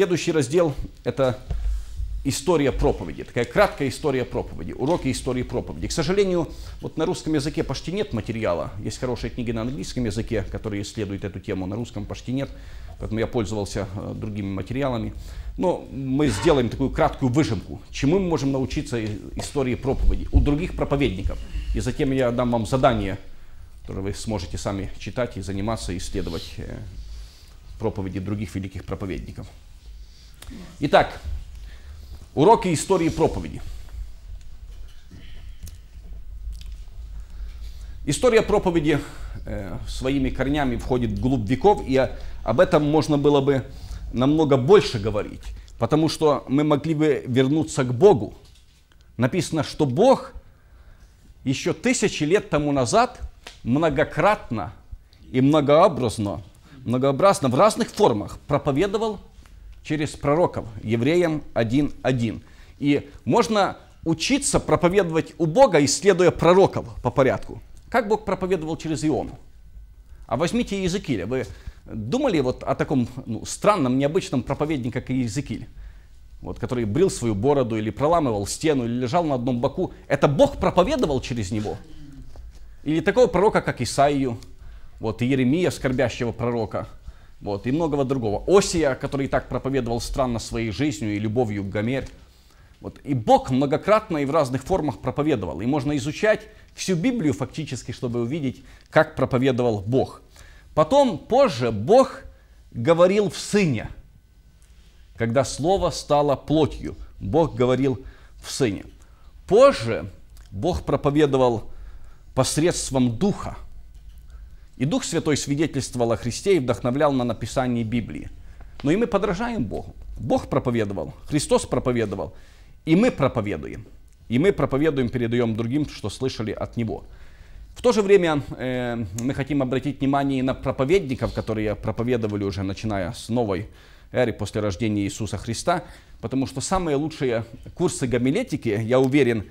Следующий раздел – это история проповеди, такая краткая история проповеди, уроки истории проповеди. К сожалению, вот на русском языке почти нет материала. Есть хорошие книги на английском языке, которые исследуют эту тему, на русском почти нет, поэтому я пользовался э, другими материалами. Но мы сделаем такую краткую выжимку, чему мы можем научиться истории проповеди у других проповедников. И затем я дам вам задание, которое вы сможете сами читать и заниматься, исследовать э, проповеди других великих проповедников. Итак, уроки истории проповеди. История проповеди э, своими корнями входит глубь веков, и об этом можно было бы намного больше говорить, потому что мы могли бы вернуться к Богу. Написано, что Бог еще тысячи лет тому назад многократно и многообразно, многообразно в разных формах проповедовал через пророков, евреям 1.1. И можно учиться проповедовать у Бога, исследуя пророков по порядку. Как Бог проповедовал через Иону? А возьмите Иезекииля. Вы думали вот о таком ну, странном, необычном проповеднике, как Иезекииль? Вот, который брил свою бороду или проламывал стену, или лежал на одном боку. Это Бог проповедовал через него? Или такого пророка, как Исаию, вот, и Еремия, скорбящего пророка – вот, и многого другого. Осия, который и так проповедовал странно своей жизнью и любовью к Гомер. Вот, и Бог многократно и в разных формах проповедовал. И можно изучать всю Библию фактически, чтобы увидеть, как проповедовал Бог. Потом, позже, Бог говорил в Сыне, когда Слово стало плотью. Бог говорил в Сыне. Позже Бог проповедовал посредством Духа – и Дух Святой свидетельствовал о Христе и вдохновлял на написание Библии. Но и мы подражаем Богу. Бог проповедовал, Христос проповедовал, и мы проповедуем. И мы проповедуем, передаем другим, что слышали от Него. В то же время э, мы хотим обратить внимание и на проповедников, которые проповедовали уже начиная с новой эры после рождения Иисуса Христа, потому что самые лучшие курсы гомилетики, я уверен,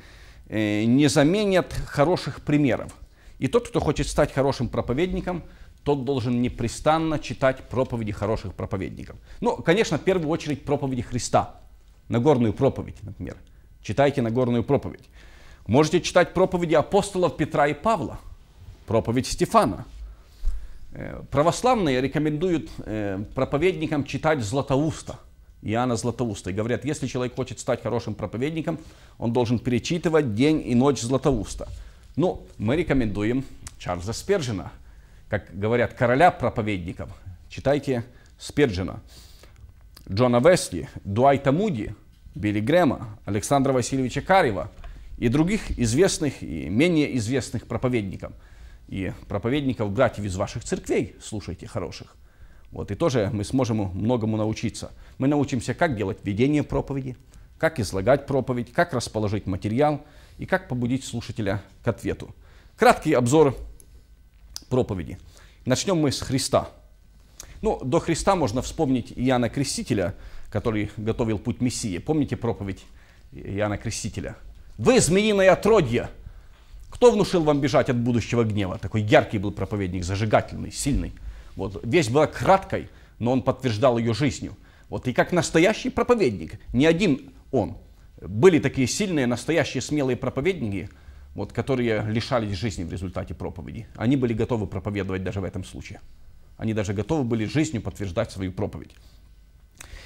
э, не заменят хороших примеров. И тот, кто хочет стать хорошим проповедником, тот должен непрестанно читать проповеди хороших проповедников. Ну, конечно, в первую очередь проповеди Христа. Нагорную проповедь, например. Читайте Нагорную проповедь. Можете читать проповеди апостолов Петра и Павла, проповедь Стефана. Э, православные рекомендуют э, проповедникам читать Златоуста, Иоанна Златоуста. И говорят, если человек хочет стать хорошим проповедником, он должен перечитывать день и ночь Златоуста – ну, мы рекомендуем Чарльза Спержина, как говорят, короля проповедников. Читайте Спержина. Джона Весли, Дуайта Муди, Билли Грэма, Александра Васильевича Карева и других известных и менее известных проповедников. И проповедников братьев из ваших церквей слушайте хороших. Вот, и тоже мы сможем многому научиться. Мы научимся, как делать ведение проповеди, как излагать проповедь, как расположить материал – и как побудить слушателя к ответу. Краткий обзор проповеди. Начнем мы с Христа. Ну, до Христа можно вспомнить Иоанна Крестителя, который готовил путь Мессии. Помните проповедь Иоанна Крестителя? «Вы, змеиное отродье, кто внушил вам бежать от будущего гнева?» Такой яркий был проповедник, зажигательный, сильный. Вот, весь была краткой, но он подтверждал ее жизнью. Вот, и как настоящий проповедник, не один он – были такие сильные, настоящие смелые проповедники, вот, которые лишались жизни в результате проповеди. Они были готовы проповедовать даже в этом случае. Они даже готовы были жизнью подтверждать свою проповедь.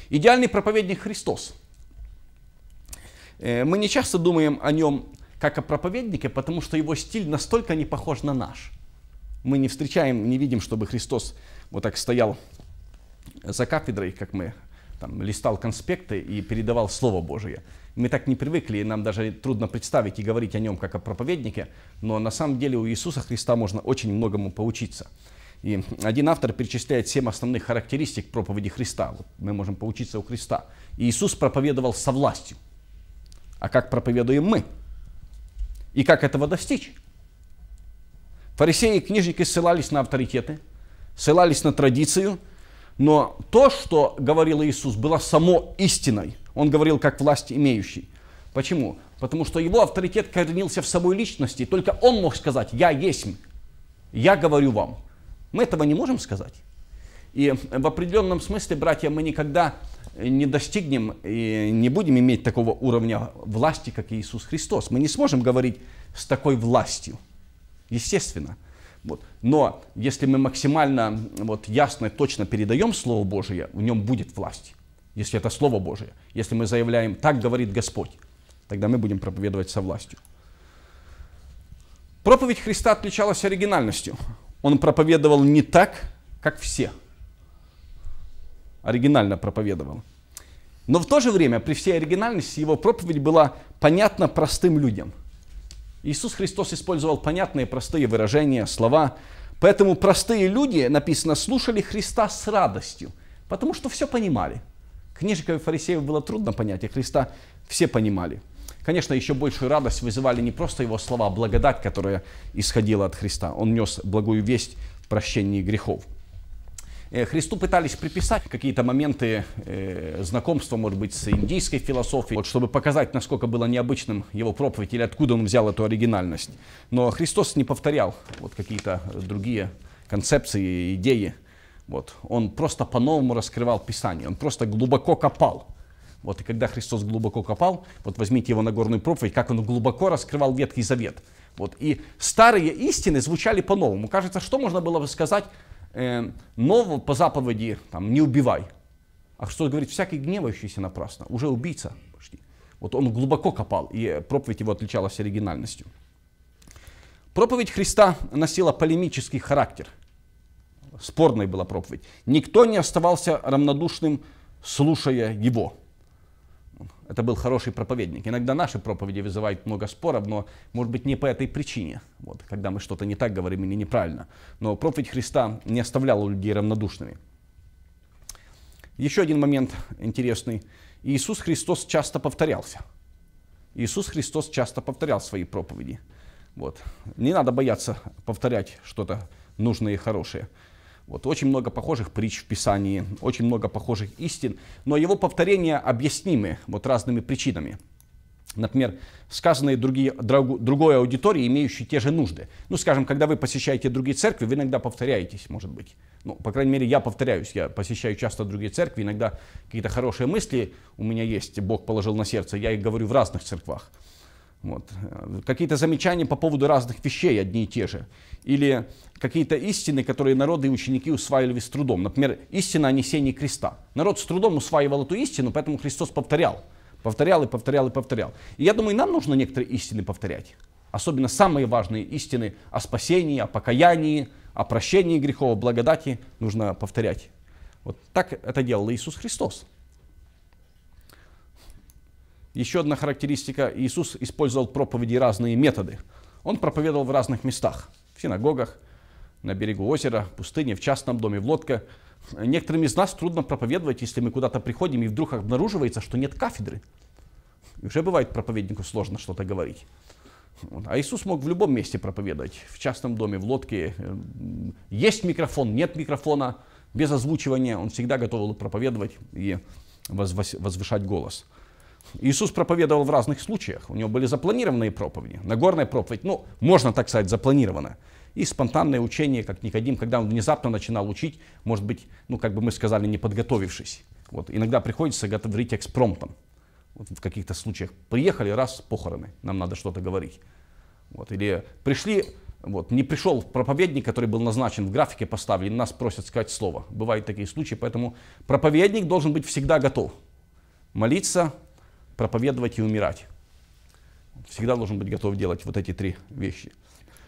Идеальный проповедник Христос. Э, мы не часто думаем о нем как о проповеднике, потому что его стиль настолько не похож на наш. Мы не встречаем, не видим, чтобы Христос вот так стоял за кафедрой, как мы там, листал конспекты и передавал Слово Божие. Мы так не привыкли, и нам даже трудно представить и говорить о нем как о проповеднике, но на самом деле у Иисуса Христа можно очень многому поучиться. И один автор перечисляет семь основных характеристик проповеди Христа. Вот мы можем поучиться у Христа. И Иисус проповедовал со властью. А как проповедуем мы? И как этого достичь? Фарисеи и книжники ссылались на авторитеты, ссылались на традицию – но то, что говорил Иисус, было само истиной. Он говорил как власть имеющий. Почему? Потому что его авторитет коренился в самой личности. Только он мог сказать «Я есть, я говорю вам». Мы этого не можем сказать. И э, в определенном смысле, братья, мы никогда не достигнем и не будем иметь такого уровня власти, как Иисус Христос. Мы не сможем говорить с такой властью. Естественно. Вот. Но если мы максимально вот, ясно и точно передаем Слово Божие, в нем будет власть, если это Слово Божие. Если мы заявляем «так говорит Господь», тогда мы будем проповедовать со властью. Проповедь Христа отличалась оригинальностью. Он проповедовал не так, как все. Оригинально проповедовал. Но в то же время, при всей оригинальности, его проповедь была понятна простым людям – Иисус Христос использовал понятные, простые выражения, слова. Поэтому простые люди, написано, слушали Христа с радостью, потому что все понимали. Книжникам и фарисеям было трудно понять, а Христа все понимали. Конечно, еще большую радость вызывали не просто его слова, а благодать, которая исходила от Христа. Он нес благую весть в прощении грехов. Э, Христу пытались приписать какие-то моменты э, знакомства, может быть, с индийской философией, вот, чтобы показать, насколько было необычным его проповедь или откуда он взял эту оригинальность. Но Христос не повторял вот какие-то другие концепции, идеи. Вот. Он просто по-новому раскрывал Писание, он просто глубоко копал. Вот и когда Христос глубоко копал, вот возьмите его на горную проповедь, как он глубоко раскрывал Ветхий Завет. Вот. И старые истины звучали по-новому. Кажется, что можно было бы сказать Э, но по заповеди там, не убивай. А что говорит, всякий гневающийся напрасно, уже убийца почти. Вот он глубоко копал, и э, проповедь его отличалась оригинальностью. Проповедь Христа носила полемический характер. Спорной была проповедь. Никто не оставался равнодушным, слушая его это был хороший проповедник. Иногда наши проповеди вызывают много споров, но, может быть, не по этой причине, вот, когда мы что-то не так говорим или неправильно. Но проповедь Христа не оставляла людей равнодушными. Еще один момент интересный. Иисус Христос часто повторялся. Иисус Христос часто повторял свои проповеди. Вот. Не надо бояться повторять что-то нужное и хорошее. Вот, очень много похожих притч в Писании, очень много похожих истин, но его повторения объяснимы вот разными причинами. Например, сказанные другие, друг, другой аудитории, имеющей те же нужды. Ну, скажем, когда вы посещаете другие церкви, вы иногда повторяетесь, может быть. Ну, по крайней мере, я повторяюсь, я посещаю часто другие церкви, иногда какие-то хорошие мысли у меня есть, Бог положил на сердце, я их говорю в разных церквах. Вот. Какие-то замечания по поводу разных вещей одни и те же. Или какие-то истины, которые народы и ученики усваивали с трудом. Например, истина о несении креста. Народ с трудом усваивал эту истину, поэтому Христос повторял. Повторял и повторял и повторял. И я думаю, нам нужно некоторые истины повторять. Особенно самые важные истины о спасении, о покаянии, о прощении грехов, о благодати нужно повторять. Вот так это делал Иисус Христос. Еще одна характеристика. Иисус использовал проповеди разные методы. Он проповедовал в разных местах. В синагогах, на берегу озера, в пустыне, в частном доме, в лодке. Некоторым из нас трудно проповедовать, если мы куда-то приходим и вдруг обнаруживается, что нет кафедры. И уже бывает проповеднику сложно что-то говорить. А Иисус мог в любом месте проповедовать, в частном доме, в лодке. Эм, есть микрофон, нет микрофона, без озвучивания. Он всегда готов был проповедовать и возвышать голос. Иисус проповедовал в разных случаях. У него были запланированные проповеди. Нагорная проповедь, ну, можно так сказать, запланирована. И спонтанное учение, как Никодим, когда он внезапно начинал учить, может быть, ну, как бы мы сказали, не подготовившись. Вот. Иногда приходится говорить экспромтом. Вот в каких-то случаях приехали, раз, похороны, нам надо что-то говорить. Вот. Или пришли, вот, не пришел проповедник, который был назначен в графике поставлен, нас просят сказать слово. Бывают такие случаи, поэтому проповедник должен быть всегда готов молиться, проповедовать и умирать. Всегда должен быть готов делать вот эти три вещи.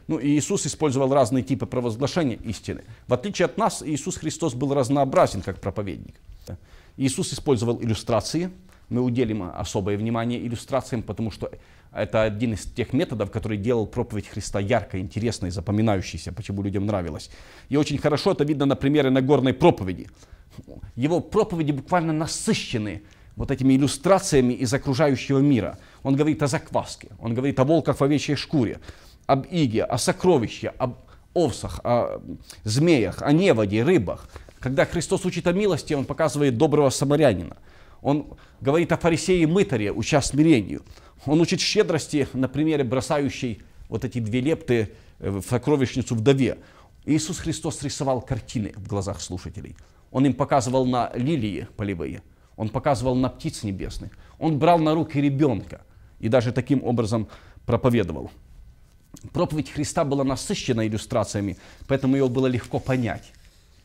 Ну и Иисус использовал разные типы провозглашения истины. В отличие от нас, Иисус Христос был разнообразен как проповедник. Иисус использовал иллюстрации. Мы уделим особое внимание иллюстрациям, потому что это один из тех методов, который делал проповедь Христа яркой, интересной, запоминающейся, почему людям нравилось. И очень хорошо это видно на примере Нагорной проповеди. Его проповеди буквально насыщены вот этими иллюстрациями из окружающего мира. Он говорит о закваске, он говорит о волках в овечьей шкуре, об иге, о сокровище, об овсах, о змеях, о неводе, рыбах. Когда Христос учит о милости, он показывает доброго самарянина. Он говорит о фарисее и мытаре, уча смирению. Он учит щедрости на примере бросающей вот эти две лепты э, в сокровищницу вдове. Иисус Христос рисовал картины в глазах слушателей. Он им показывал на лилии полевые – он показывал на птиц небесных, он брал на руки ребенка и даже таким образом проповедовал. Проповедь Христа была насыщена иллюстрациями, поэтому ее было легко понять,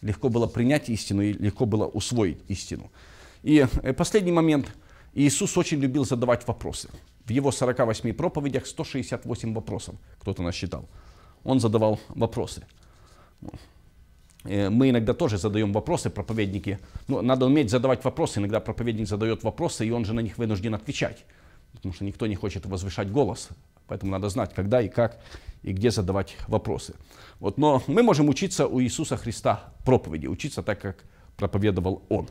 легко было принять истину и легко было усвоить истину. И э, последний момент. Иисус очень любил задавать вопросы. В его 48 проповедях 168 вопросов кто-то насчитал. Он задавал вопросы. Э, мы иногда тоже задаем вопросы, проповедники. Ну, надо уметь задавать вопросы. Иногда проповедник задает вопросы, и он же на них вынужден отвечать. Потому что никто не хочет возвышать голос. Поэтому надо знать, когда и как, и где задавать вопросы. Вот, но мы можем учиться у Иисуса Христа проповеди, учиться так, как проповедовал Он.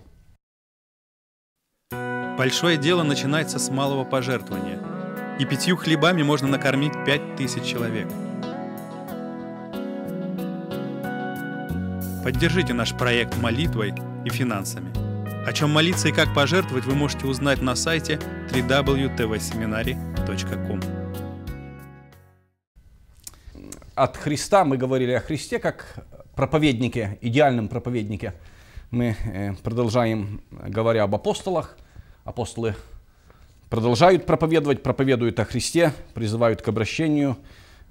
Большое дело начинается с малого пожертвования. И пятью хлебами можно накормить пять тысяч человек – Поддержите наш проект молитвой и финансами. О чем молиться и как пожертвовать вы можете узнать на сайте www.tvseminary.com. От Христа мы говорили о Христе как проповеднике, идеальном проповеднике. Мы э, продолжаем, говоря об апостолах. Апостолы продолжают проповедовать, проповедуют о Христе, призывают к обращению,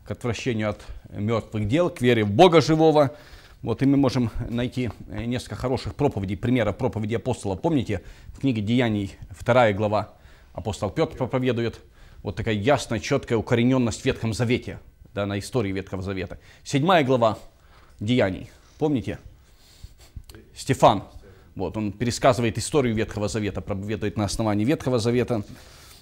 к отвращению от мертвых дел, к вере в Бога живого – вот, и мы можем найти э, несколько хороших проповедей, примеров проповеди апостола. Помните, в книге Деяний, вторая глава, апостол Петр проповедует. Вот такая ясная, четкая укорененность в Ветхом Завете, да, на истории Ветхого Завета. Седьмая глава Деяний, помните? Стефан, вот, он пересказывает историю Ветхого Завета, проповедует на основании Ветхого Завета.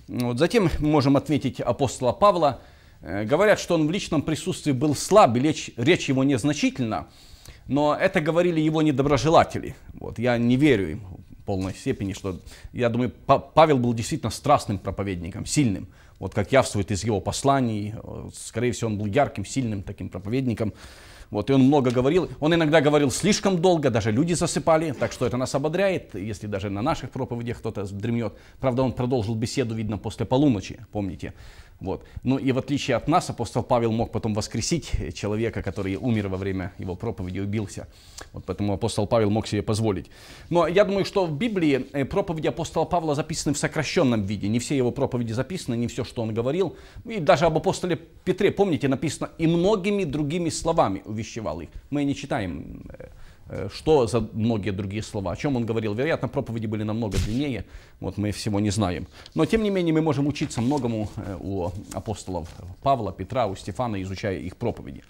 Вот, затем мы можем ответить апостола Павла. Э, говорят, что он в личном присутствии был слаб, и речь, речь его незначительна. Но это говорили его недоброжелатели. Вот, я не верю им в полной степени, что, я думаю, Павел был действительно страстным проповедником, сильным. Вот как явствует из его посланий, э, скорее всего, он был ярким, сильным таким проповедником. Вот, и он много говорил. Он иногда говорил слишком долго, даже люди засыпали, так что это нас ободряет, если даже на наших проповедях кто-то дремнет. Правда, он продолжил беседу, видно, после полуночи, помните. Вот. Ну и в отличие от нас, апостол Павел мог потом воскресить э, человека, который умер во время его проповеди, убился. Вот поэтому апостол Павел мог себе позволить. Но я думаю, что в Библии э, проповеди апостола Павла записаны в сокращенном виде. Не все его проповеди записаны, не все, что он говорил. Ну и даже об апостоле Петре, помните, написано «и многими другими словами увещевал их». Мы не читаем э, Э, что за многие другие слова, о чем он говорил. Вероятно, проповеди были намного длиннее, вот мы всего не знаем. Но, тем не менее, мы можем учиться многому э, у апостолов Павла, Петра, у Стефана, изучая их проповеди.